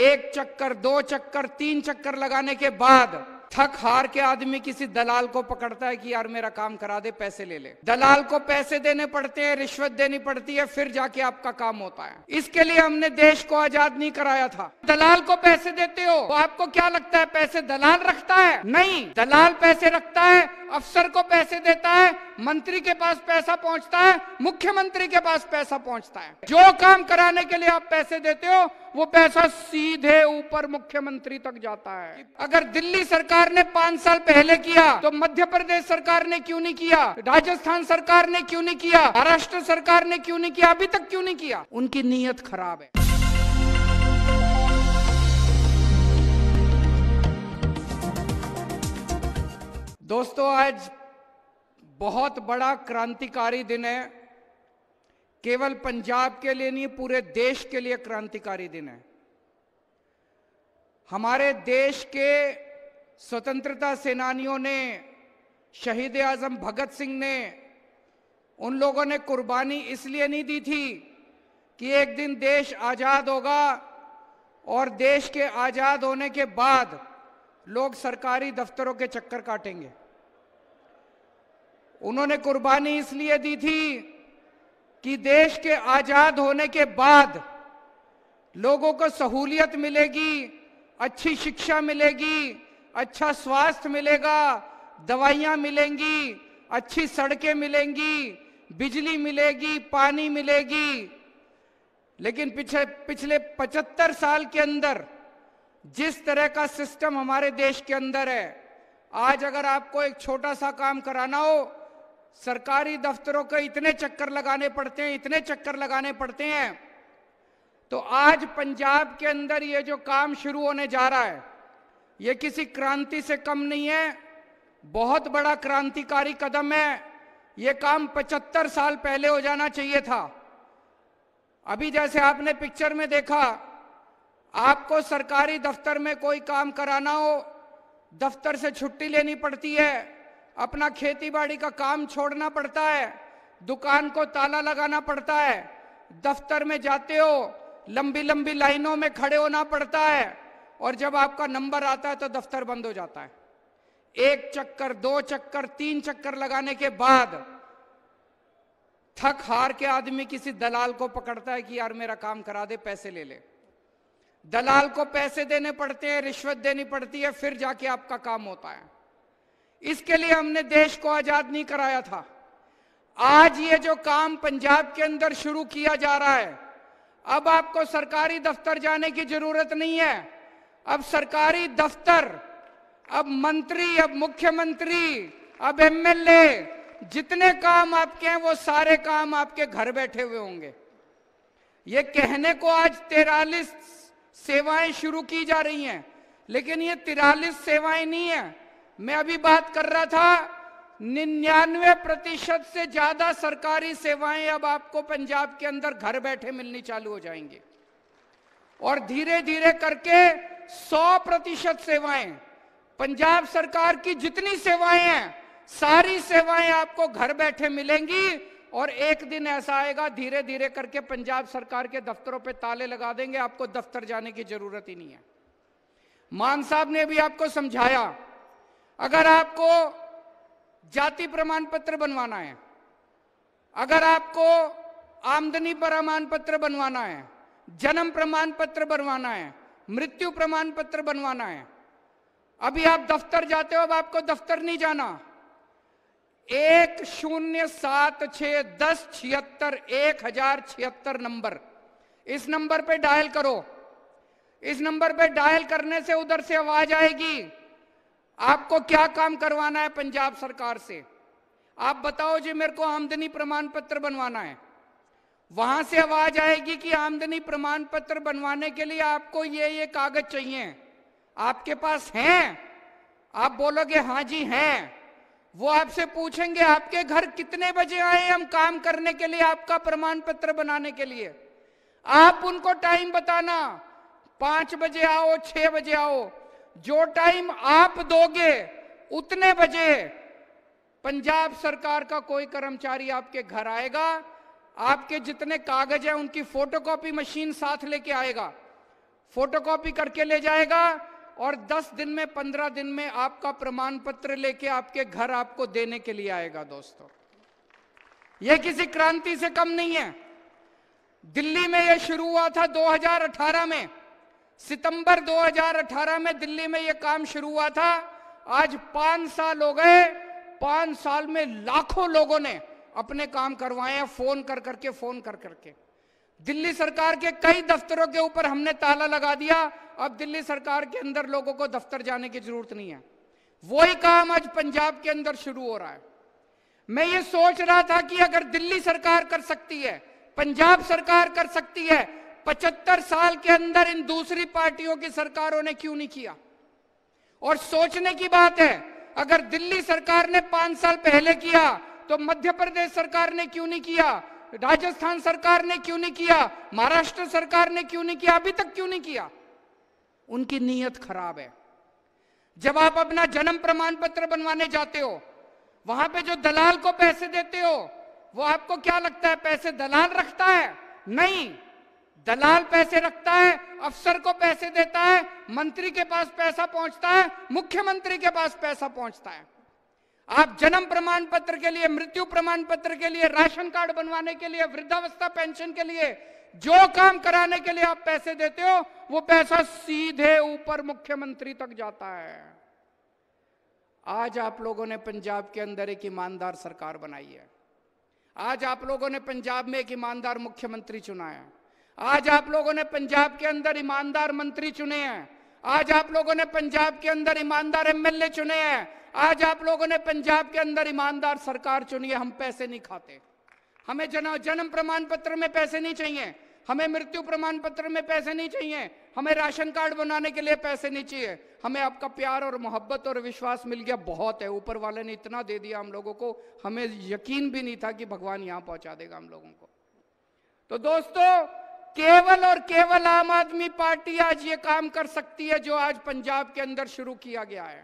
एक चक्कर दो चक्कर तीन चक्कर लगाने के बाद थक हार के आदमी किसी दलाल को पकड़ता है कि यार मेरा काम करा दे पैसे ले ले दलाल को पैसे देने पड़ते हैं रिश्वत देनी पड़ती है फिर जाके आपका काम होता है इसके लिए हमने देश को आजाद नहीं कराया था दलाल को पैसे देते हो तो आपको क्या लगता है पैसे दलाल रखता है नहीं दलाल पैसे रखता है अफसर को पैसे देता है मंत्री के पास पैसा पहुंचता है मुख्यमंत्री के पास पैसा पहुंचता है जो काम कराने के लिए आप पैसे देते हो वो पैसा सीधे ऊपर मुख्यमंत्री तक जाता है अगर दिल्ली सरकार ने पांच साल पहले किया तो मध्य प्रदेश सरकार ने क्यों नहीं किया राजस्थान सरकार ने क्यों नहीं किया महाराष्ट्र सरकार ने क्यों नहीं किया अभी तक क्यों नहीं किया उनकी नीयत खराब है दोस्तों आज बहुत बड़ा क्रांतिकारी दिन है केवल पंजाब के लिए नहीं पूरे देश के लिए क्रांतिकारी दिन है हमारे देश के स्वतंत्रता सेनानियों ने शहीद आजम भगत सिंह ने उन लोगों ने कुर्बानी इसलिए नहीं दी थी कि एक दिन देश आज़ाद होगा और देश के आज़ाद होने के बाद लोग सरकारी दफ्तरों के चक्कर काटेंगे उन्होंने कुर्बानी इसलिए दी थी कि देश के आज़ाद होने के बाद लोगों को सहूलियत मिलेगी अच्छी शिक्षा मिलेगी अच्छा स्वास्थ्य मिलेगा दवाइयाँ मिलेंगी अच्छी सड़कें मिलेंगी बिजली मिलेगी पानी मिलेगी लेकिन पिछले पिछले 75 साल के अंदर जिस तरह का सिस्टम हमारे देश के अंदर है आज अगर आपको एक छोटा सा काम कराना हो सरकारी दफ्तरों को इतने चक्कर लगाने पड़ते हैं इतने चक्कर लगाने पड़ते हैं तो आज पंजाब के अंदर ये जो काम शुरू होने जा रहा है ये किसी क्रांति से कम नहीं है बहुत बड़ा क्रांतिकारी कदम है ये काम 75 साल पहले हो जाना चाहिए था अभी जैसे आपने पिक्चर में देखा आपको सरकारी दफ्तर में कोई काम कराना हो दफ्तर से छुट्टी लेनी पड़ती है अपना खेतीबाड़ी का काम छोड़ना पड़ता है दुकान को ताला लगाना पड़ता है दफ्तर में जाते हो लंबी लंबी लाइनों में खड़े होना पड़ता है और जब आपका नंबर आता है तो दफ्तर बंद हो जाता है एक चक्कर दो चक्कर तीन चक्कर लगाने के बाद थक हार के आदमी किसी दलाल को पकड़ता है कि यार मेरा काम करा दे पैसे ले ले दलाल को पैसे देने पड़ते हैं रिश्वत देनी पड़ती है फिर जाके आपका काम होता है इसके लिए हमने देश को आजाद नहीं कराया था आज ये जो काम पंजाब के अंदर शुरू किया जा रहा है अब आपको सरकारी दफ्तर जाने की जरूरत नहीं है अब सरकारी दफ्तर अब मंत्री अब मुख्यमंत्री अब एमएलए जितने काम आपके हैं वो सारे काम आपके घर बैठे हुए होंगे ये कहने को आज तिरालीस सेवाएं शुरू की जा रही हैं लेकिन ये तिरालीस सेवाएं नहीं है मैं अभी बात कर रहा था निन्यानवे प्रतिशत से ज्यादा सरकारी सेवाएं अब आपको पंजाब के अंदर घर बैठे मिलनी चालू हो जाएंगे और धीरे धीरे करके 100 प्रतिशत सेवाएं पंजाब सरकार की जितनी सेवाएं हैं सारी सेवाएं आपको घर बैठे मिलेंगी और एक दिन ऐसा आएगा धीरे धीरे करके पंजाब सरकार के दफ्तरों पे ताले लगा देंगे आपको दफ्तर जाने की जरूरत ही नहीं है मान साहब ने भी आपको समझाया अगर आपको जाति प्रमाण पत्र बनवाना है अगर आपको आमदनी प्रमाण पत्र बनवाना है जन्म प्रमाण पत्र बनवाना है मृत्यु प्रमाण पत्र बनवाना है अभी आप दफ्तर जाते हो अब आपको दफ्तर नहीं जाना एक शून्य सात छ दस छिहत्तर एक हजार छिहत्तर नंबर इस नंबर पे डायल करो इस नंबर पे डायल करने से उधर से आवाज आएगी आपको क्या काम करवाना है पंजाब सरकार से आप बताओ जी मेरे को आमदनी प्रमाण पत्र बनवाना है वहां से आवाज आएगी कि आमदनी प्रमाण पत्र बनवाने के लिए आपको ये ये कागज चाहिए आपके पास हैं आप बोलोगे हाँ जी हैं वो आपसे पूछेंगे आपके घर कितने बजे आए हम काम करने के लिए आपका प्रमाण पत्र बनाने के लिए आप उनको टाइम बताना पांच बजे आओ छह बजे आओ जो टाइम आप दोगे उतने बजे पंजाब सरकार का कोई कर्मचारी आपके घर आएगा आपके जितने कागज हैं उनकी फोटोकॉपी मशीन साथ लेके आएगा फोटोकॉपी करके ले जाएगा और 10 दिन में 15 दिन में आपका प्रमाण पत्र लेके आपके घर आपको देने के लिए आएगा दोस्तों यह किसी क्रांति से कम नहीं है दिल्ली में यह शुरू हुआ था 2018 में सितंबर 2018 में दिल्ली में यह काम शुरू हुआ था आज पांच साल हो गए पांच साल में लाखों लोगों ने अपने काम करवाए फोन कर करके फोन कर करके दिल्ली सरकार के कई दफ्तरों के ऊपर हमने ताला लगा दिया अब दिल्ली सरकार के अंदर लोगों को दफ्तर जाने की जरूरत नहीं है वही काम आज पंजाब के अंदर शुरू हो रहा है मैं ये सोच रहा था कि अगर दिल्ली सरकार कर सकती है पंजाब सरकार कर सकती है पचहत्तर साल के अंदर इन दूसरी पार्टियों की सरकारों ने क्यों नहीं किया और सोचने की बात है अगर दिल्ली सरकार ने पांच साल पहले किया तो मध्य प्रदेश सरकार ने क्यों नहीं किया राजस्थान सरकार ने क्यों नहीं किया महाराष्ट्र सरकार ने क्यों नहीं किया अभी तक क्यों नहीं किया उनकी नीयत खराब है जब आप अपना जन्म प्रमाण पत्र बनवाने जाते हो वहां पे जो दलाल को पैसे देते हो वो आपको क्या लगता है पैसे दलाल रखता है नहीं दलाल पैसे रखता है अफसर को पैसे देता है मंत्री के पास पैसा पहुंचता है मुख्यमंत्री के पास पैसा पहुंचता है आप जन्म प्रमाण पत्र के लिए मृत्यु प्रमाण पत्र के लिए राशन कार्ड बनवाने के लिए वृद्धावस्था पेंशन के लिए जो काम कराने के लिए आप पैसे देते हो वो पैसा सीधे ऊपर मुख्यमंत्री तक जाता है आज आप लोगों ने पंजाब के अंदर एक ईमानदार सरकार बनाई है आज आप लोगों ने पंजाब में एक ईमानदार मुख्यमंत्री चुना है आज आप लोगों ने पंजाब के अंदर ईमानदार मंत्री चुने हैं आज आप लोगों ने पंजाब के अंदर ईमानदार एमएलए चुने हैं आज आप लोगों ने पंजाब के अंदर ईमानदार सरकार चुनी है हम पैसे नहीं खाते हमें जन जन्म प्रमाण पत्र में पैसे नहीं चाहिए हमें मृत्यु प्रमाण पत्र में पैसे नहीं चाहिए हमें राशन कार्ड बनाने के लिए पैसे नहीं चाहिए हमें आपका प्यार और मोहब्बत और विश्वास मिल गया बहुत है ऊपर वाले ने इतना दे दिया हम लोगों को हमें यकीन भी नहीं था कि भगवान यहां पहुंचा देगा हम लोगों को तो दोस्तों केवल और केवल आम आदमी पार्टी आज ये काम कर सकती है जो आज पंजाब के अंदर शुरू किया गया है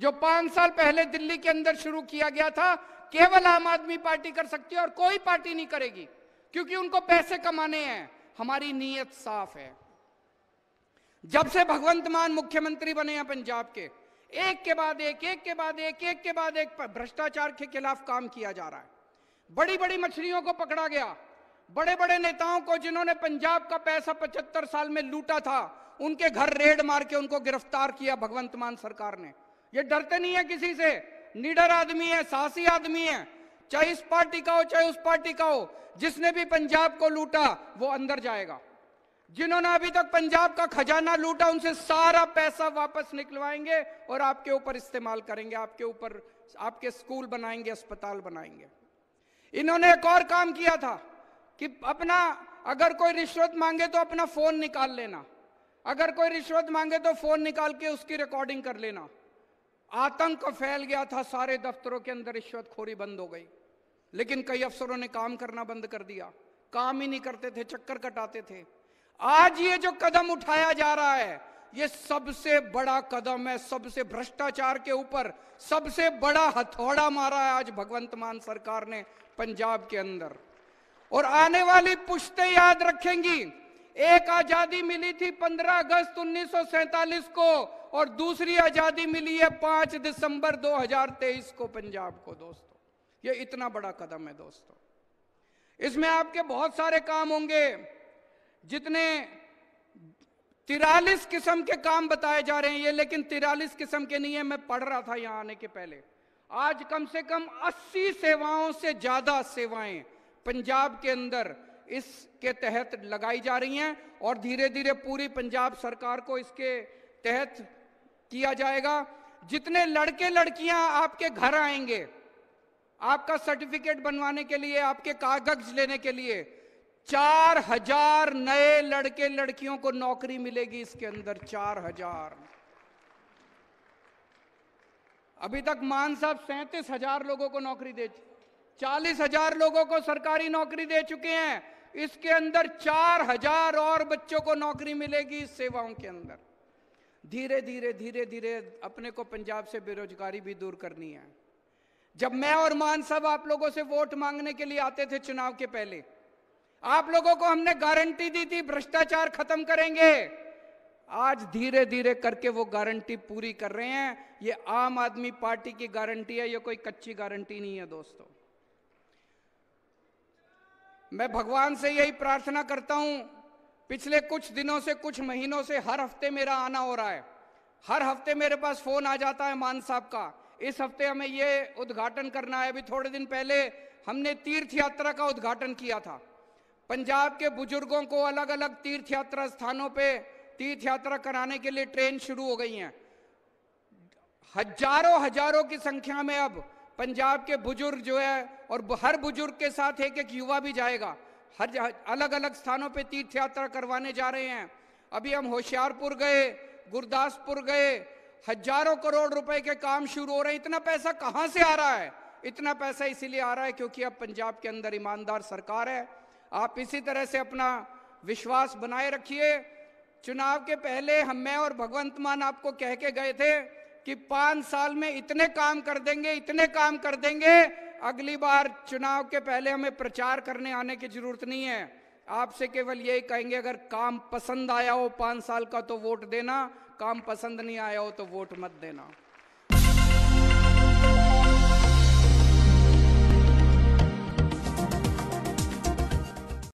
जो पांच साल पहले दिल्ली के अंदर शुरू किया गया था केवल आम आदमी पार्टी कर सकती है और कोई पार्टी नहीं करेगी क्योंकि उनको पैसे कमाने हैं हमारी नीयत साफ है जब से भगवंत मान मुख्यमंत्री बने हैं पंजाब के एक के बाद एक एक के बाद एक एक के बाद एक भ्रष्टाचार के खिलाफ काम किया जा रहा है बड़ी बड़ी मछलियों को पकड़ा गया बड़े बड़े नेताओं को जिन्होंने पंजाब का पैसा पचहत्तर साल में लूटा था उनके घर रेड मार के उनको गिरफ्तार किया भगवंत मान सरकार ने ये डरते नहीं है किसी से निडर आदमी है साहसी आदमी है चाहे इस पार्टी का हो चाहे उस पार्टी का हो जिसने भी पंजाब को लूटा वो अंदर जाएगा जिन्होंने अभी तक पंजाब का खजाना लूटा उनसे सारा पैसा वापस निकलवाएंगे और आपके ऊपर इस्तेमाल करेंगे आपके ऊपर आपके स्कूल बनाएंगे अस्पताल बनाएंगे इन्होंने एक और काम किया था कि अपना अगर कोई रिश्वत मांगे तो अपना फोन निकाल लेना अगर कोई रिश्वत मांगे तो फोन निकाल के उसकी रिकॉर्डिंग कर लेना आतंक फैल गया था सारे दफ्तरों के अंदर रिश्वत खोरी बंद हो गई लेकिन कई अफसरों ने काम करना बंद कर दिया काम ही नहीं करते थे चक्कर कटाते थे आज ये जो कदम उठाया जा रहा है ये सबसे बड़ा कदम है सबसे भ्रष्टाचार के ऊपर सबसे बड़ा हथौड़ा मारा है आज भगवंत मान सरकार ने पंजाब के अंदर और आने वाली पुश्ते याद रखेंगी एक आजादी मिली थी 15 अगस्त 1947 को और दूसरी आजादी मिली है 5 दिसंबर 2023 को पंजाब को दोस्तों ये इतना बड़ा कदम है दोस्तों इसमें आपके बहुत सारे काम होंगे जितने तिरालीस किस्म के काम बताए जा रहे हैं ये लेकिन तिरालीस किस्म के नहीं है मैं पढ़ रहा था यहां आने के पहले आज कम से कम 80 सेवाओं से ज्यादा सेवाएं पंजाब के अंदर इसके तहत लगाई जा रही हैं और धीरे धीरे पूरी पंजाब सरकार को इसके तहत किया जाएगा जितने लड़के लड़कियां आपके घर आएंगे आपका सर्टिफिकेट बनवाने के लिए आपके कागज लेने के लिए चार हजार नए लड़के लड़कियों को नौकरी मिलेगी इसके अंदर चार हजार अभी तक मान साहब सैंतीस हजार लोगों को नौकरी दे चालीस हजार लोगों को सरकारी नौकरी दे चुके हैं इसके अंदर चार हजार और बच्चों को नौकरी मिलेगी इस सेवाओं के अंदर धीरे धीरे धीरे धीरे अपने को पंजाब से बेरोजगारी भी दूर करनी है जब मैं और मान सब आप लोगों से वोट मांगने के लिए आते थे चुनाव के पहले आप लोगों को हमने गारंटी दी थी भ्रष्टाचार खत्म करेंगे आज धीरे धीरे करके वो गारंटी पूरी कर रहे हैं ये आम आदमी पार्टी की गारंटी है ये कोई कच्ची गारंटी नहीं है दोस्तों मैं भगवान से यही प्रार्थना करता हूँ पिछले कुछ दिनों से कुछ महीनों से हर हफ्ते मेरा आना हो रहा है हर हफ्ते मेरे पास फोन आ जाता है मान साहब का इस हफ्ते हमें ये उद्घाटन करना है अभी थोड़े दिन पहले हमने तीर्थ यात्रा का उद्घाटन किया था पंजाब के बुजुर्गों को अलग अलग तीर्थ यात्रा स्थानों पे तीर्थ यात्रा कराने के लिए ट्रेन शुरू हो गई हैं हजारों हजारों की संख्या में अब पंजाब के बुजुर्ग जो है और हर बुजुर्ग के साथ एक एक युवा भी जाएगा हर अलग अलग स्थानों पे तीर्थ यात्रा करवाने जा रहे हैं अभी हम होशियारपुर गए गुरदासपुर गए हजारों करोड़ रुपए के काम शुरू हो रहे हैं इतना पैसा कहाँ से आ रहा है इतना पैसा इसीलिए आ रहा है क्योंकि अब पंजाब के अंदर ईमानदार सरकार है आप इसी तरह से अपना विश्वास बनाए रखिए चुनाव के पहले हम मैं और भगवंत मान आपको कह के गए थे कि पांच साल में इतने काम कर देंगे इतने काम कर देंगे अगली बार चुनाव के पहले हमें प्रचार करने आने की जरूरत नहीं है आपसे केवल यही कहेंगे अगर काम पसंद आया हो पांच साल का तो वोट देना काम पसंद नहीं आया हो तो वोट मत देना